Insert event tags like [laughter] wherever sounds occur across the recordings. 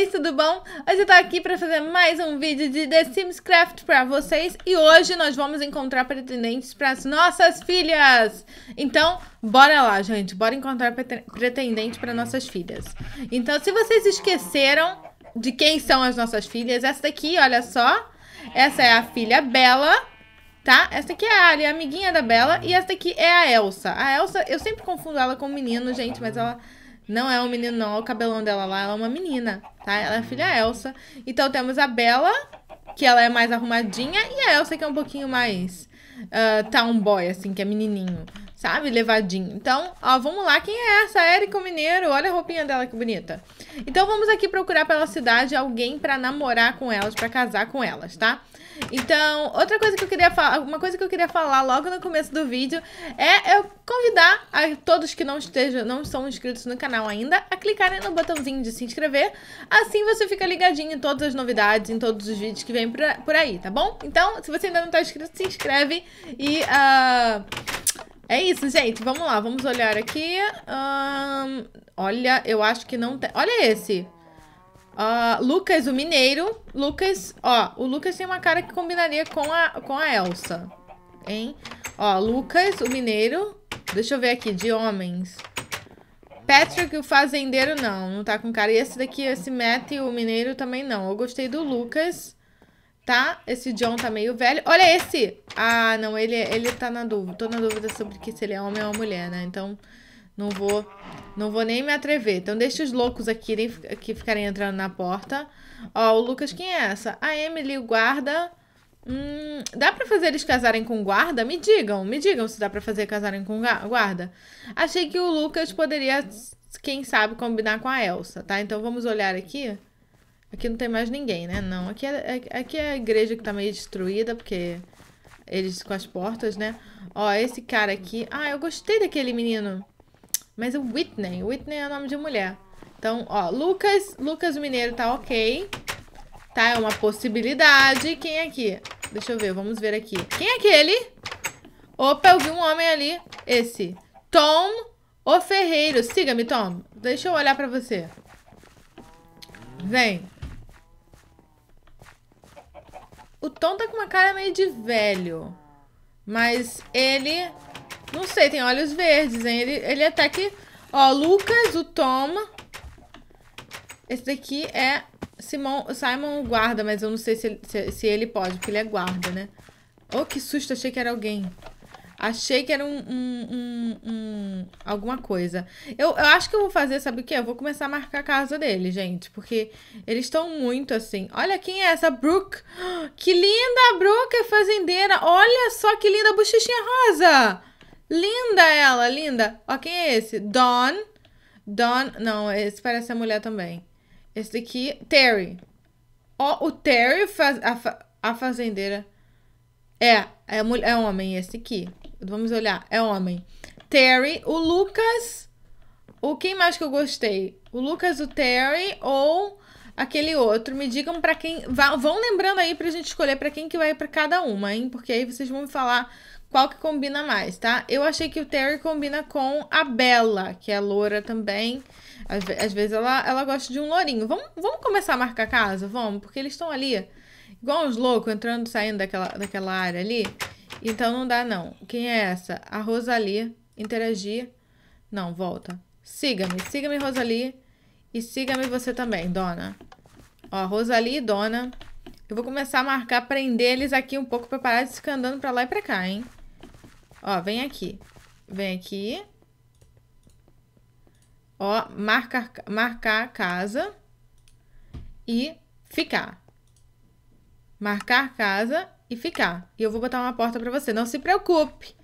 Oi, tudo bom? Hoje eu tô aqui pra fazer mais um vídeo de The Sims Craft pra vocês e hoje nós vamos encontrar pretendentes pras nossas filhas! Então, bora lá, gente, bora encontrar pretendente pra nossas filhas. Então, se vocês esqueceram de quem são as nossas filhas, essa daqui, olha só, essa é a filha Bela, tá? Essa aqui é a Alia, amiguinha da Bela, e essa daqui é a Elsa. A Elsa, eu sempre confundo ela com o menino, gente, mas ela não é um menino, não. Olha o cabelão dela lá. Ela é uma menina, tá? Ela é filha Elsa. Então temos a Bela, que ela é mais arrumadinha, e a Elsa, que é um pouquinho mais uh, ah, um boy, assim, que é menininho, sabe? Levadinho. Então, ó, vamos lá. Quem é essa? Érica Mineiro. Olha a roupinha dela, que bonita. Então, vamos aqui procurar pela cidade alguém para namorar com elas, para casar com elas, tá? Então, outra coisa que eu queria falar, uma coisa que eu queria falar logo no começo do vídeo é eu convidar a todos que não estejam, não são inscritos no canal ainda, a clicarem no botãozinho de se inscrever. Assim você fica ligadinho em todas as novidades, em todos os vídeos que vem por aí, tá bom? Então, se você ainda não está inscrito, se inscreve e uh, é isso, gente. Vamos lá, vamos olhar aqui. Um, olha, eu acho que não tem. Olha esse. Uh, Lucas, o mineiro. Lucas, ó, o Lucas tem uma cara que combinaria com a, com a Elsa. Hein? Ó, Lucas, o mineiro. Deixa eu ver aqui, de homens. Patrick, o fazendeiro, não. Não tá com cara. E esse daqui, esse Matt, o mineiro, também não. Eu gostei do Lucas, tá? Esse John tá meio velho. Olha esse! Ah, não, ele, é, ele tá na dúvida. Tô na dúvida sobre que se ele é homem ou mulher, né? Então... Não vou, não vou nem me atrever. Então deixa os loucos aqui, aqui ficarem entrando na porta. Ó, o Lucas, quem é essa? A Emily, o guarda. Hum, dá pra fazer eles casarem com guarda? Me digam, me digam se dá pra fazer casarem com guarda. Achei que o Lucas poderia, quem sabe, combinar com a Elsa, tá? Então vamos olhar aqui. Aqui não tem mais ninguém, né? Não, aqui é, é aqui é a igreja que tá meio destruída, porque eles com as portas, né? Ó, esse cara aqui. Ah, eu gostei daquele menino. Mas é Whitney. Whitney é nome de mulher. Então, ó, Lucas, Lucas Mineiro tá ok. Tá, é uma possibilidade. Quem é aqui? Deixa eu ver, vamos ver aqui. Quem é aquele? Opa, eu vi um homem ali. Esse. Tom O Ferreiro. Siga-me, Tom. Deixa eu olhar pra você. Vem. O Tom tá com uma cara meio de velho. Mas ele não sei, tem olhos verdes, hein? Ele, ele até que... Ó, Lucas, o Tom, Esse daqui é Simon, Simon guarda, mas eu não sei se ele, se, se ele pode, porque ele é guarda, né? Oh, que susto, achei que era alguém. Achei que era um, um, um, um, alguma coisa. Eu, eu acho que eu vou fazer, sabe o quê? Eu vou começar a marcar a casa dele, gente. Porque eles estão muito assim. Olha quem é essa, Brooke. [gasps] Que linda, Brooke é fazendeira. Olha só que linda bochechinha rosa. Linda ela, linda. Ó, quem é esse? Don. Don. Não, esse parece a mulher também. Esse aqui, Terry. Ó, o Terry, faz, a, a fazendeira. É, é, mulher, é homem esse aqui. Vamos olhar, é homem. Terry, o Lucas. O quem mais que eu gostei? O Lucas, o Terry ou aquele outro. Me digam para quem. Vão lembrando aí pra gente escolher para quem que vai para cada uma, hein? Porque aí vocês vão me falar qual que combina mais, tá? Eu achei que o Terry combina com a Bella, que é loura também. Às, vezes ela, ela gosta de um lourinho. Vamos, vamos começar a marcar casa? Vamos, porque eles estão ali, igual uns loucos, entrando e saindo daquela, daquela área ali. Então não dá, não. Quem é essa? A Rosalie. Interagir. Não, volta. Siga-me, siga-me, Rosalie. E siga-me você também, dona. Ó, Rosalie e dona. Eu vou começar a marcar, prender eles aqui um pouco pra parar de ficar andando pra lá e pra cá, hein? Ó, vem aqui. Vem aqui. Ó, marcar, marcar casa e ficar. Marcar casa e ficar. E eu vou botar uma porta para você. Não se preocupe.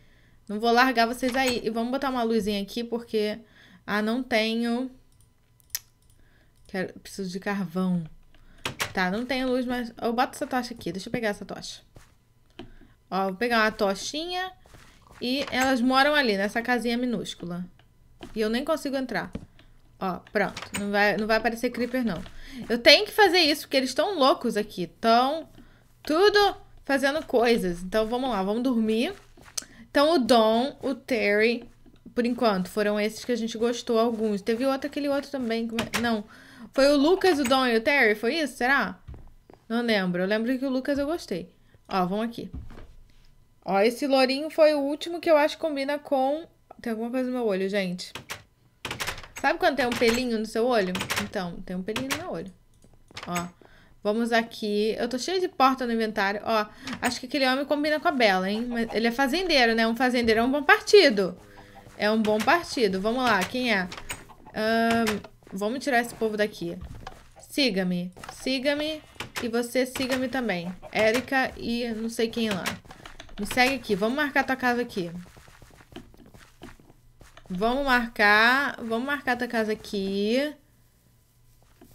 Não vou largar vocês aí. E vamos botar uma luzinha aqui porque... Ah, não tenho... Quero... Preciso de carvão. Tá, não tenho luz, mas... Eu boto essa tocha aqui. Deixa eu pegar essa tocha. Ó, vou pegar uma tochinha e elas moram ali, nessa casinha minúscula. E eu nem consigo entrar. Ó, pronto. Não vai, não vai aparecer creeper, não. Eu tenho que fazer isso, porque eles estão loucos aqui. Estão tudo fazendo coisas. Então, vamos lá. Vamos dormir. Então, o Dom, o Terry, por enquanto, foram esses que a gente gostou, alguns. Teve outro, aquele outro também. É? Não. Foi o Lucas, o Dom e o Terry? Foi isso? Será? Não lembro. Eu lembro que o Lucas eu gostei. Ó, vamos aqui. Ó, esse lourinho foi o último que eu acho que combina com... Tem alguma coisa no meu olho, gente. Sabe quando tem um pelinho no seu olho? Então, tem um pelinho no meu olho. Ó, vamos aqui. Eu tô cheia de porta no inventário. Ó, acho que aquele homem combina com a Bela, hein? Mas ele é fazendeiro, né? Um fazendeiro é um bom partido. É um bom partido. Vamos lá, quem é? vamos tirar esse povo daqui. Siga-me. Siga-me. E você siga-me também. Érica e não sei quem lá. Me segue aqui. Vamos marcar tua casa aqui. Vamos marcar. Vamos marcar tua casa aqui.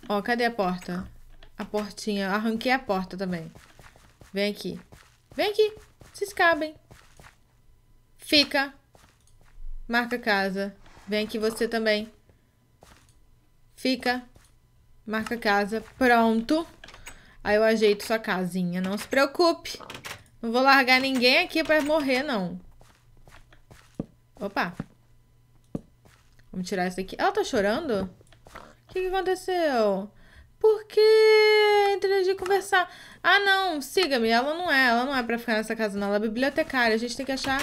Ó, cadê a porta? A portinha. Arranquei a porta também. Vem aqui. Vem aqui. Se escabem. Fica. Marca a casa. Vem aqui você também. Fica. Marca a casa. Pronto. Aí eu ajeito sua casinha. Não se preocupe. Não vou largar ninguém aqui pra morrer, não. Opa. Vamos tirar isso daqui. Ela tá chorando? O que, que aconteceu? Por que entrei de conversar? Ah, não. Siga-me. Ela não é. Ela não é pra ficar nessa casa, não. Ela é bibliotecária. A gente tem que achar...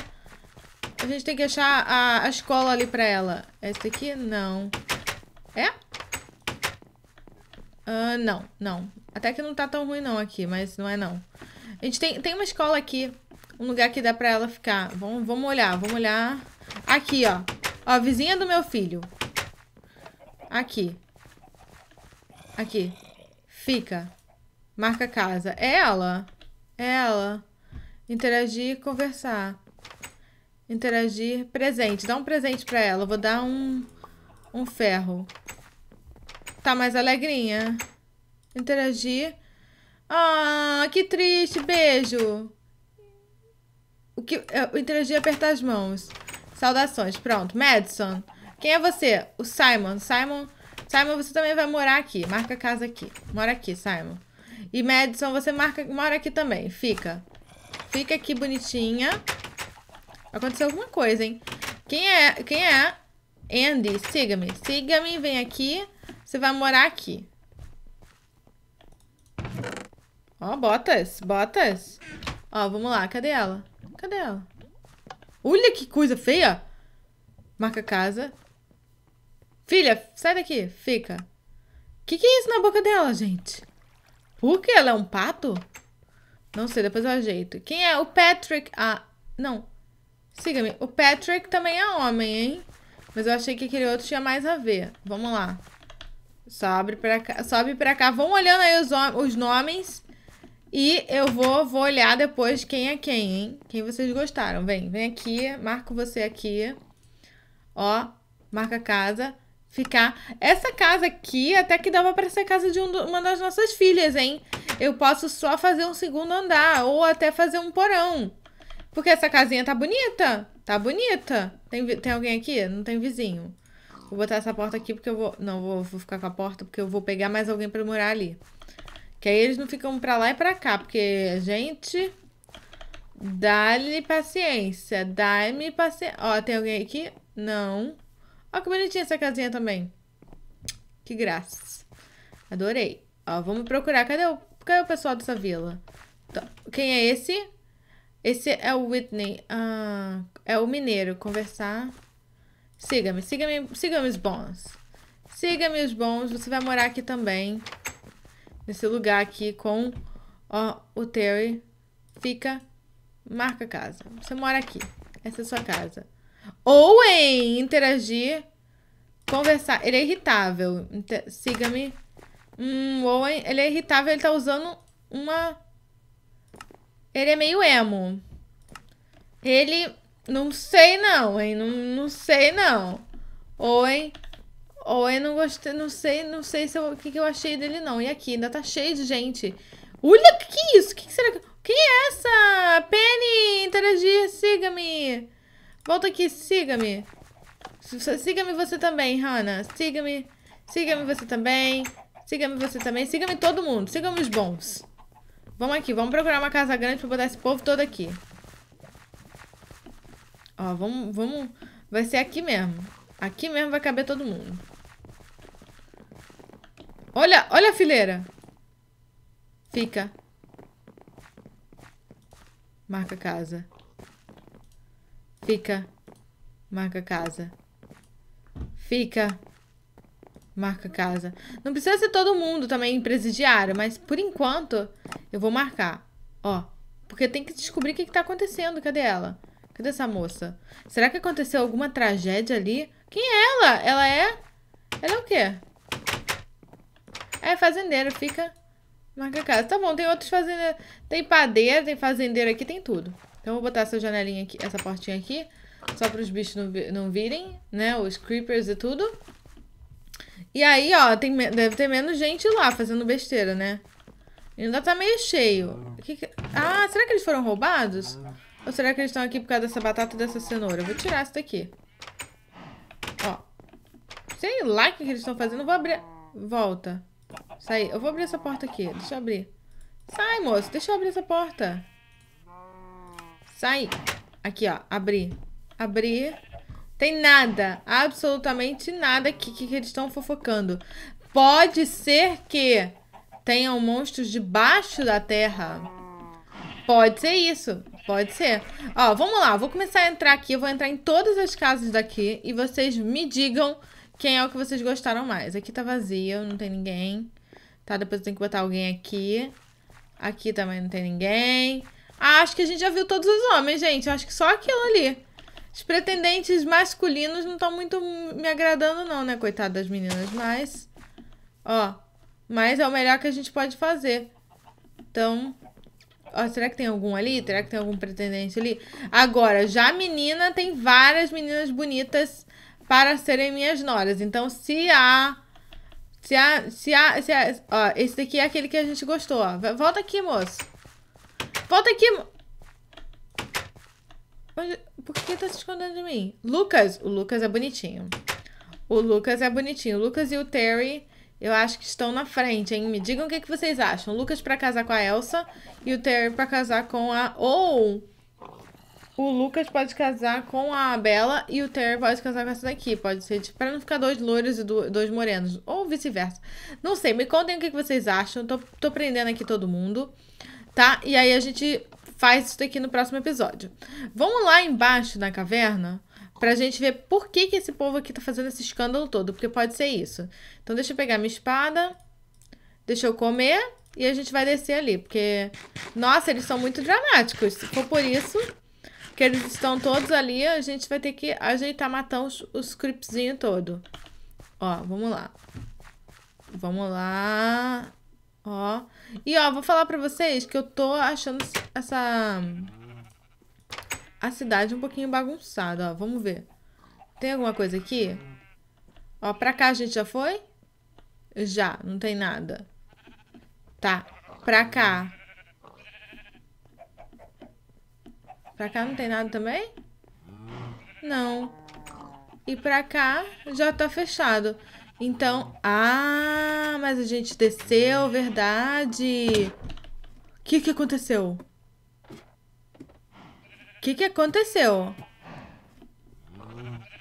A gente tem que achar a, a escola ali pra ela. Essa é aqui Não. É? Uh, não, não. Até que não tá tão ruim não aqui, mas não é não. A gente tem, tem uma escola aqui, um lugar que dá pra ela ficar. Vamos, vamos olhar, vamos olhar. Aqui, ó. Ó, vizinha do meu filho. Aqui. Aqui. Fica. Marca casa. É ela. É ela. Interagir, conversar. Interagir, presente. Dá um presente pra ela. Vou dar um, um ferro. Tá mais alegrinha. Interagir. Ah, que triste. Beijo. O que eu é, interagi apertar as mãos. Saudações. Pronto. Madison. Quem é você? O Simon. Simon, Simon, você também vai morar aqui. Marca a casa aqui. Mora aqui, Simon. E Madison, você marca, mora aqui também. Fica. Fica aqui bonitinha. Aconteceu alguma coisa, hein? Quem é? Quem é? Andy, siga-me. Siga-me, vem aqui. Você vai morar aqui. Ó, botas, botas. Ó, vamos lá. Cadê ela? Cadê ela? Olha que coisa feia. Marca casa. Filha, sai daqui. Fica. O que, que é isso na boca dela, gente? Por que ela é um pato? Não sei, depois eu ajeito. Quem é? O Patrick. Ah, não. Siga-me. O Patrick também é homem, hein? Mas eu achei que aquele outro tinha mais a ver. Vamos lá. Sobe pra cá. Sobe pra cá. Vão olhando aí os, os nomes. E eu vou, vou olhar depois quem é quem, hein? Quem vocês gostaram. Vem, vem aqui, marco você aqui. Ó, marca a casa. Ficar. Essa casa aqui até que dava para ser a casa de um, uma das nossas filhas, hein? Eu posso só fazer um segundo andar ou até fazer um porão. Porque essa casinha tá bonita. Tá bonita. Tem, tem alguém aqui? Não tem vizinho. Vou botar essa porta aqui porque eu vou... Não, vou, vou ficar com a porta porque eu vou pegar mais alguém para morar ali. Que aí eles não ficam pra lá e pra cá, porque a gente. Dá-lhe paciência. Dá-me paciência. Ó, tem alguém aqui? Não. Ó, que bonitinha essa casinha também. Que graça. Adorei. Ó, vamos procurar. Cadê o, cadê o pessoal dessa vila? Tá. Quem é esse? Esse é o Whitney. Ah, é o mineiro. Conversar. Siga-me, siga-me, siga-me os bons. Siga-me os bons. Você vai morar aqui também nesse lugar aqui com ó, o Terry. Fica, marca a casa. Você mora aqui. Essa é a sua casa. Ou em interagir, conversar. Ele é irritável. Siga-me. Hum, Owen, ele é irritável, ele tá usando uma... Ele é meio emo. Ele... Não sei não, hein? Não, não sei não. Owen, ou eu não gostei, não sei, não sei se o que, que eu achei dele, não. E aqui, ainda tá cheio de gente. Olha, que que é isso? Que, que será que... Quem é essa? Penny, interagir, siga-me. Volta aqui, siga-me. Siga-me você também, Hannah. Siga-me. Siga-me você também. Siga-me você também. Siga-me todo mundo. Siga-me os bons. Vamos aqui. Vamos procurar uma casa grande pra botar esse povo todo aqui. Ó, vamos... vamos... Vai ser aqui mesmo. Aqui mesmo vai caber todo mundo. Olha, olha a fileira. Fica. Marca casa. Fica. Marca casa. Fica. Marca casa. Não precisa ser todo mundo também presidiário, mas por enquanto eu vou marcar. Ó, porque tem que descobrir o que, que tá acontecendo. Cadê ela? Cadê essa moça? Será que aconteceu alguma tragédia ali? Quem é ela? Ela é... Ela é o quê? É, fazendeiro, fica. Marca a casa. Tá bom, tem outros fazendeiros. Tem padeiro, tem fazendeiro aqui, tem tudo. Então eu vou botar essa janelinha aqui, essa portinha aqui. Só para os bichos não, não virem, né? Os creepers e tudo. E aí, ó, tem, deve ter menos gente lá fazendo besteira, né? Ainda tá meio cheio. Que que... Ah, será que eles foram roubados? Ou será que eles estão aqui por causa dessa batata e dessa cenoura? Eu vou tirar isso daqui. Ó. Sei lá o que, que eles estão fazendo. vou abrir... Volta. Sai. Eu vou abrir essa porta aqui. Deixa eu abrir. Sai, moço. Deixa eu abrir essa porta. Sai. Aqui, ó. Abri. Abri. Tem nada. Absolutamente nada aqui que, que eles estão fofocando. Pode ser que tenham monstros debaixo da terra. Pode ser isso. Pode ser. Ó, vamos lá. Vou começar a entrar aqui. Eu vou entrar em todas as casas daqui. E vocês me digam quem é o que vocês gostaram mais. Aqui tá vazio, não tem ninguém. Tá, depois eu tenho que botar alguém aqui. Aqui também não tem ninguém. Ah, acho que a gente já viu todos os homens, gente. acho que só aquilo ali. Os pretendentes masculinos não estão muito me agradando não, né? Coitado das meninas, mas... Ó, mas é o melhor que a gente pode fazer. Então... Ó, será que tem algum ali? Será que tem algum pretendente ali? Agora, já menina, tem várias meninas bonitas para serem minhas noras. Então, se há se a, se a, se a, ó, esse daqui é aquele que a gente gostou, ó. Volta aqui, moço. Volta aqui, mo... Onde... Por que tá se escondendo de mim? Lucas. O Lucas é bonitinho. O Lucas é bonitinho. O Lucas e o Terry, eu acho que estão na frente, hein? Me digam o que, que vocês acham. O Lucas pra casar com a Elsa e o Terry pra casar com a... Ou... Oh! o Lucas pode casar com a Bela e o Terry pode casar com essa daqui. Pode ser para tipo, pra não ficar dois loiros e dois morenos. Ou vice-versa. Não sei, me contem o que vocês acham. Tô, tô prendendo aqui todo mundo, tá? E aí a gente faz isso daqui no próximo episódio. Vamos lá embaixo na caverna? Pra gente ver por que, que esse povo aqui tá fazendo esse escândalo todo. Porque pode ser isso. Então deixa eu pegar minha espada. Deixa eu comer. E a gente vai descer ali. Porque, nossa, eles são muito dramáticos. Se for por isso, que eles estão todos ali, a gente vai ter que ajeitar, matar os, os creepzinhos todo. Ó, vamos lá. Vamos lá. Ó. E, ó, vou falar pra vocês que eu tô achando essa... A cidade um pouquinho bagunçada, ó. Vamos ver. Tem alguma coisa aqui? Ó, pra cá a gente já foi? Já, não tem nada. Tá. Pra cá. Pra cá não tem nada também? Não. E pra cá já tá fechado. Então... Ah, mas a gente desceu, verdade. O que que aconteceu? O que que aconteceu?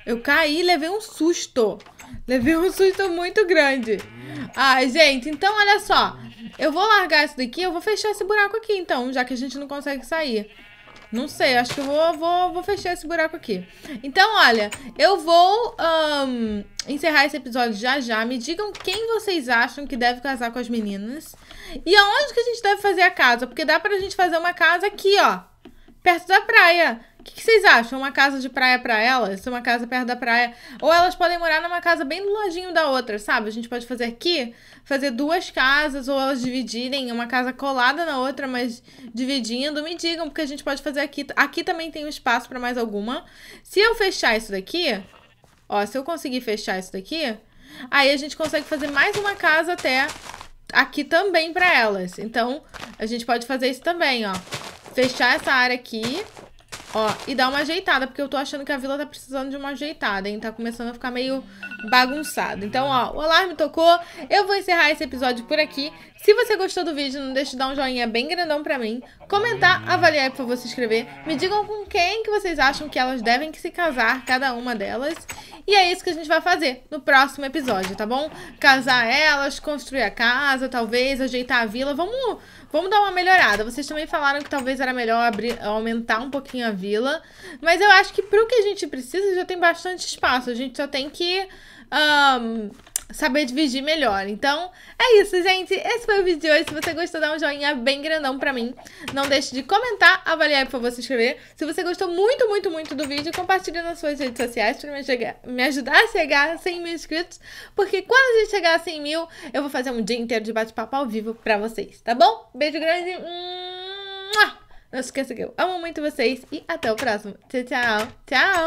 Eu caí e levei um susto. Levei um susto muito grande. Ai, gente, então olha só. Eu vou largar isso daqui, eu vou fechar esse buraco aqui, então, já que a gente não consegue sair. Não sei, acho que eu vou, vou, vou fechar esse buraco aqui. Então, olha, eu vou um, encerrar esse episódio já já. Me digam quem vocês acham que deve casar com as meninas. E aonde que a gente deve fazer a casa? Porque dá pra gente fazer uma casa aqui, ó. Perto da praia que, que vocês acham? Uma casa de praia para elas? Uma casa perto da praia? Ou elas podem morar numa casa bem do ladinho da outra, sabe? A gente pode fazer aqui, fazer duas casas, ou elas dividirem uma casa colada na outra, mas dividindo. Me digam, porque a gente pode fazer aqui. Aqui também tem um espaço para mais alguma. Se eu fechar isso daqui, ó, se eu conseguir fechar isso daqui, aí a gente consegue fazer mais uma casa até aqui também para elas. Então, a gente pode fazer isso também, ó. Fechar essa área aqui Ó, e dá uma ajeitada, porque eu tô achando que a vila tá precisando de uma ajeitada, hein? Tá começando a ficar meio bagunçado. Então, ó, o alarme tocou. Eu vou encerrar esse episódio por aqui. Se você gostou do vídeo, não deixe de dar um joinha bem grandão pra mim, comentar, avaliar e por favor se inscrever. Me digam com quem que vocês acham que elas devem se casar, cada uma delas. E é isso que a gente vai fazer no próximo episódio, tá bom? Casar elas, construir a casa, talvez, ajeitar a vila. Vamos, vamos dar uma melhorada. Vocês também falaram que talvez era melhor abrir, aumentar um pouquinho a vila. Mas eu acho que pro que a gente precisa já tem bastante espaço. A gente só tem que... Um, saber dividir melhor. Então, é isso, gente. Esse foi o vídeo de hoje. Se você gostou, dá um joinha bem grandão pra mim. Não deixe de comentar, avaliar e, por favor, se inscrever. Se você gostou muito, muito, muito do vídeo, compartilhe nas suas redes sociais pra me, chegar, me ajudar a chegar a 100 mil inscritos. Porque quando a gente chegar a 100 mil, eu vou fazer um dia inteiro de bate-papo ao vivo pra vocês, tá bom? Beijo grande. Não esqueça que eu amo muito vocês e até o próximo. Tchau, tchau. Tchau.